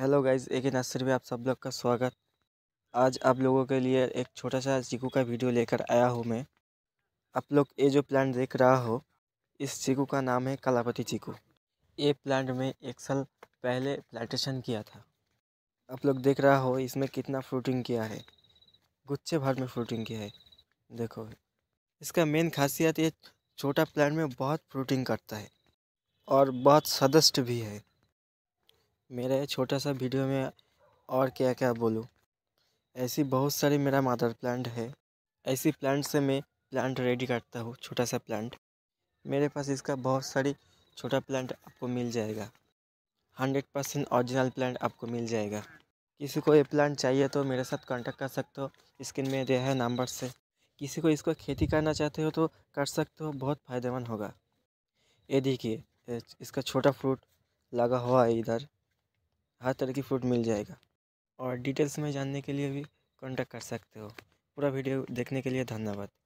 hello guys एक ही nursery में आप सब लोग का स्वागत आज आप लोगों के लिए एक छोटा सा चीकू का वीडियो लेकर आया हूँ मैं आप लोग ये जो प्लांट देख रहा हो इस चीकू का नाम है कलापति चीकू ये प्लांट में एक साल पहले प्लांटेशन किया था आप लोग देख रहा हो इसमें कितना फ्रूटिंग किया है गुच्छे भर में फ्रूटिंग किया है देखो इसका मेन खासियत ये छोटा प्लांट में बहुत फ्रूटिंग करता है और बहुत सदस्ट भी है ये छोटा सा वीडियो में और क्या क्या बोलूँ ऐसी बहुत सारी मेरा मदर प्लांट है ऐसी प्लांट से मैं प्लांट रेडी करता हूँ छोटा सा प्लांट मेरे पास इसका बहुत सारी छोटा प्लांट आपको मिल जाएगा हंड्रेड परसेंट ऑरिजिनल प्लांट आपको मिल जाएगा किसी को ये प्लांट चाहिए तो मेरे साथ कांटेक्ट कर सकते हो स्क्रीन में दिया है नंबर से किसी को इसको खेती करना चाहते हो तो कर सकते हो बहुत फ़ायदेमंद होगा ये देखिए इसका छोटा फ्रूट लगा हुआ है इधर हर तरह की फ्रूट मिल जाएगा और डिटेल्स में जानने के लिए भी कॉन्टैक्ट कर सकते हो पूरा वीडियो देखने के लिए धन्यवाद